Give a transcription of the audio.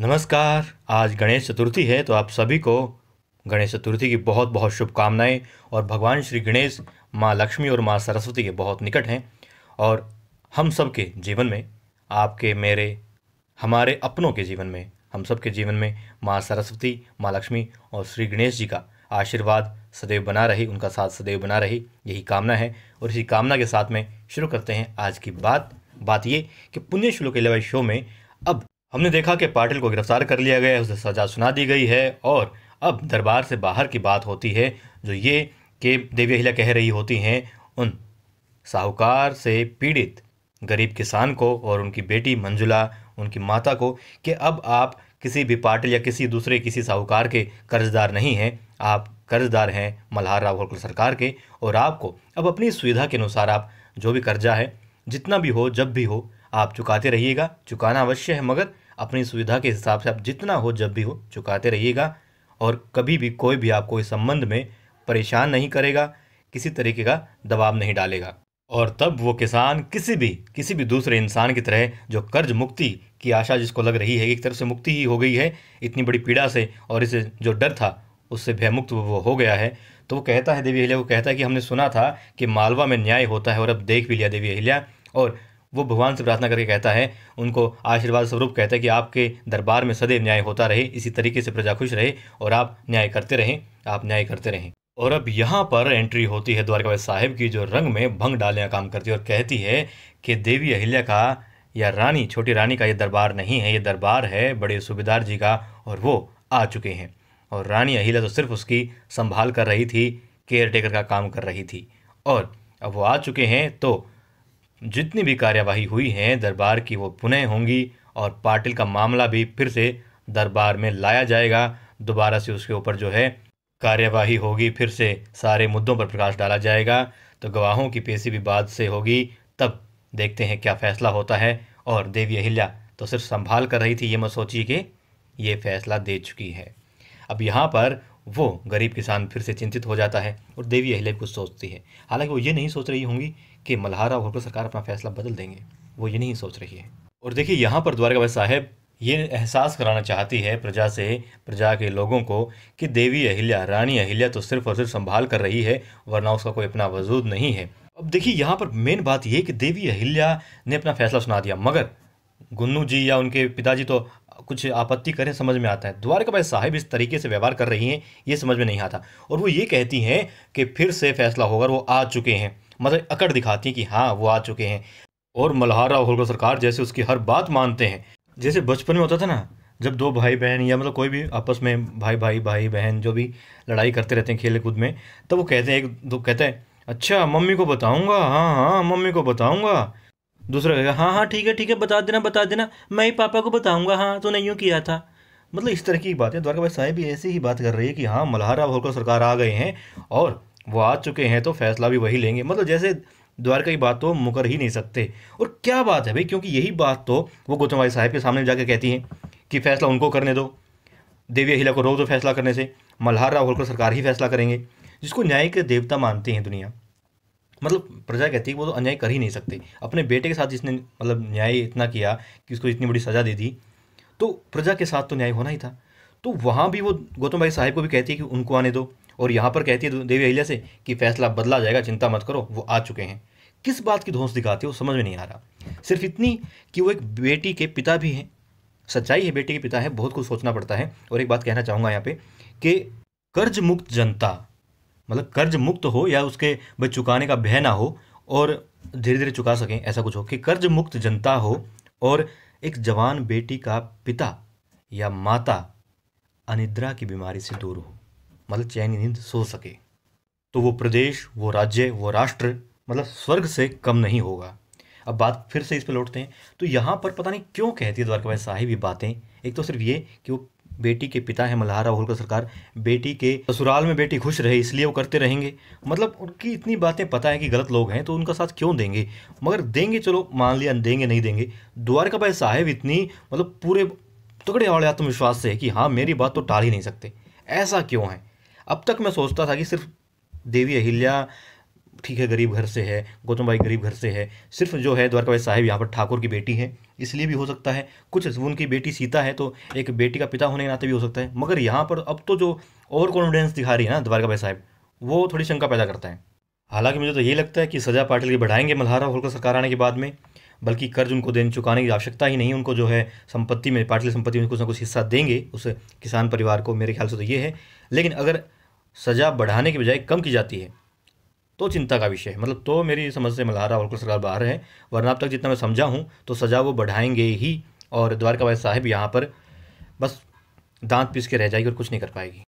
नमस्कार आज गणेश चतुर्थी है तो आप सभी को गणेश चतुर्थी की बहुत बहुत शुभकामनाएं और भगवान श्री गणेश माँ लक्ष्मी और माँ सरस्वती के बहुत निकट हैं और हम सब के जीवन में आपके मेरे हमारे अपनों के जीवन में हम सब के जीवन में माँ सरस्वती माँ लक्ष्मी और श्री गणेश जी का आशीर्वाद सदैव बना रही उनका साथ सदैव बना रही यही कामना है और इसी कामना के साथ में शुरू करते हैं आज की बात बात ये कि पुण्य श्लोक इलेवन शो में अब हमने देखा कि पाटिल को गिरफ्तार कर लिया गया है उसे सजा सुना दी गई है और अब दरबार से बाहर की बात होती है जो ये कि देवी अहिल्या कह रही होती हैं उन साहूकार से पीड़ित गरीब किसान को और उनकी बेटी मंजुला उनकी माता को कि अब आप किसी भी पाटिल या किसी दूसरे किसी साहूकार के कर्जदार नहीं हैं आप कर्जदार हैं मल्हार राव होलकर सरकार के और आपको अब अपनी सुविधा के अनुसार आप जो भी कर्जा है जितना भी हो जब भी हो आप चुकाते रहिएगा चुकाना अवश्य है मगर अपनी सुविधा के हिसाब से आप जितना हो जब भी हो चुकाते रहिएगा और कभी भी कोई भी आपको इस संबंध में परेशान नहीं करेगा किसी तरीके का दबाव नहीं डालेगा और तब वो किसान किसी भी किसी भी दूसरे इंसान की तरह जो कर्ज मुक्ति की आशा जिसको लग रही है एक तरफ से मुक्ति ही हो गई है इतनी बड़ी पीड़ा से और इसे जो डर था उससे भयमुक्त वो हो गया है तो वो कहता है देवी अहिल्या को कहता है कि हमने सुना था कि मालवा में न्याय होता है और अब देख भी लिया देवी अहिल्या और वो भगवान से प्रार्थना करके कहता है उनको आशीर्वाद स्वरूप कहता है कि आपके दरबार में सदैव न्याय होता रहे इसी तरीके से प्रजा खुश रहे और आप न्याय करते रहें आप न्याय करते रहें और अब यहाँ पर एंट्री होती है द्वारकाबाई साहेब की जो रंग में भंग डालने का काम करती है और कहती है कि देवी अहिल्या का या रानी छोटी रानी का ये दरबार नहीं है ये दरबार है बड़े सूबेदार जी का और वो आ चुके हैं और रानी अहिल्या तो सिर्फ उसकी संभाल कर रही थी केयर टेकर का काम कर रही थी और अब वो आ चुके हैं तो जितनी भी कार्यवाही हुई है दरबार की वो पुनः होंगी और पाटिल का मामला भी फिर से दरबार में लाया जाएगा दोबारा से उसके ऊपर जो है कार्यवाही होगी फिर से सारे मुद्दों पर प्रकाश डाला जाएगा तो गवाहों की पेशी भी बाद से होगी तब देखते हैं क्या फैसला होता है और देवी अहिल्या तो सिर्फ संभाल कर रही थी ये मत सोचिए कि ये फैसला दे चुकी है अब यहाँ पर वो गरीब किसान फिर से चिंतित हो जाता है और देवी अहिल्या कुछ सोचती है हालांकि वो ये नहीं सोच रही होंगी कि मल्हारा और सरकार अपना फैसला बदल देंगे वो ये नहीं सोच रही है और देखिए यहाँ पर द्वारका भाई साहब ये एहसास कराना चाहती है प्रजा से प्रजा के लोगों को कि देवी अहिल्या रानी अहिल्या तो सिर्फ और सिर्फ संभाल कर रही है वरना उसका कोई अपना वजूद नहीं है अब देखिए यहाँ पर मेन बात यह कि देवी अहिल्या ने अपना फैसला सुना दिया मगर गुन्नू जी या उनके पिताजी तो कुछ आपत्ति करें समझ में आता है द्वारका भाई साहिब इस तरीके से व्यवहार कर रही हैं ये समझ में नहीं आता और वो ये कहती हैं कि फिर से फैसला होगा वो आ चुके हैं मतलब अकड़ दिखाती हैं कि हाँ वो आ चुके हैं और मल्हारा होलकर सरकार जैसे उसकी हर बात मानते हैं जैसे बचपन में होता था ना जब दो भाई बहन या मतलब कोई भी आपस में भाई भाई भाई बहन जो भी लड़ाई करते रहते हैं खेल कूद में तो वो कहते हैं एक दो कहते हैं अच्छा मम्मी को बताऊंगा हाँ हाँ मम्मी को बताऊंगा दूसरा कहेगा हाँ हाँ ठीक है ठीक है बता देना बता देना मैं ही पापा को बताऊंगा हाँ तो नहीं यूँ किया था मतलब इस तरह की बात है द्वारका भाई साहेब भी ऐसी ही बात कर रही है कि हाँ मल्हारा होकर सरकार आ गए हैं और वो आ चुके हैं तो फैसला भी वही लेंगे मतलब जैसे द्वारका की बात तो मुकर ही नहीं सकते और क्या बात है भाई क्योंकि यही बात तो वो गौतम साहेब के सामने जाकर कहती हैं कि फैसला उनको करने दो देवी अहिला को रोक दो फैसला करने से मल्हार राव होलकर सरकार ही फैसला करेंगे जिसको न्याय के देवता मानती हैं दुनिया मतलब प्रजा कहती है वो तो अन्याय कर ही नहीं सकते अपने बेटे के साथ जिसने मतलब न्याय इतना किया कि उसको इतनी बड़ी सज़ा दे दी तो प्रजा के साथ तो न्याय होना ही था तो वहाँ भी वो गौतम भाई साहेब को भी कहती है कि उनको आने दो और यहाँ पर कहती है देवी अहिल्या से कि फैसला बदला जाएगा चिंता मत करो वो आ चुके हैं किस बात की धोस दिखाती है वो समझ में नहीं आ रहा सिर्फ इतनी कि वो एक बेटी के पिता भी हैं सच्चाई है बेटी के पिता है बहुत कुछ सोचना पड़ता है और एक बात कहना चाहूँगा यहाँ पे कि कर्ज मुक्त जनता मतलब कर्ज मुक्त हो या उसके भाई चुकाने का भय ना हो और धीरे धीरे चुका सकें ऐसा कुछ हो कि कर्ज मुक्त जनता हो और एक जवान बेटी का पिता या माता अनिद्रा की बीमारी से दूर हो मतलब चैन नींद सो सके तो वो प्रदेश वो राज्य वो राष्ट्र मतलब स्वर्ग से कम नहीं होगा अब बात फिर से इस पर लौटते हैं तो यहाँ पर पता नहीं क्यों कहती है द्वारका भाई साहिब ये बातें एक तो सिर्फ ये कि वो बेटी के पिता हैं मल्हारा होलकर सरकार बेटी के ससुराल में बेटी खुश रहे इसलिए वो करते रहेंगे मतलब उनकी इतनी बातें पता है कि गलत लोग हैं तो उनका साथ क्यों देंगे मगर देंगे चलो मान लिया देंगे नहीं देंगे द्वारका भाई साहेब इतनी मतलब पूरे तगड़े वाले आत्मविश्वास से है कि हाँ मेरी बात तो टाल ही नहीं सकते ऐसा क्यों है अब तक मैं सोचता था कि सिर्फ देवी अहिल्या ठीक है गरीब घर से है गौतम भाई गरीब घर से है सिर्फ जो है द्वारका भाई साहेब यहाँ पर ठाकुर की बेटी है इसलिए भी हो सकता है कुछ उनकी बेटी सीता है तो एक बेटी का पिता होने के नाते भी हो सकता है मगर यहाँ पर अब तो जो ओवर कॉन्फिडेंस दिखा रही है ना द्वारका भाई साहेब वो थोड़ी शंका पैदा करता है हालांकि मुझे तो ये लगता है कि सजा पाटिल की बढ़ाएंगे मल्हारा होलकर सरकार आने के बाद में बल्कि कर्ज उनको देने चुकाने की आवश्यकता ही नहीं उनको जो है संपत्ति में पाटिल संपत्ति में कुछ ना कुछ हिस्सा देंगे उस किसान परिवार को मेरे ख्याल से तो ये है लेकिन अगर सज़ा बढ़ाने के बजाय कम की जाती है तो चिंता का विषय है मतलब तो मेरी समझ से मल्हारा और सरकार बाहर है वरना अब तक जितना मैं समझा हूँ तो सज़ा वो बढ़ाएंगे ही और द्वारका भाई साहब यहाँ पर बस दांत पीस के रह जाएगी और कुछ नहीं कर पाएगी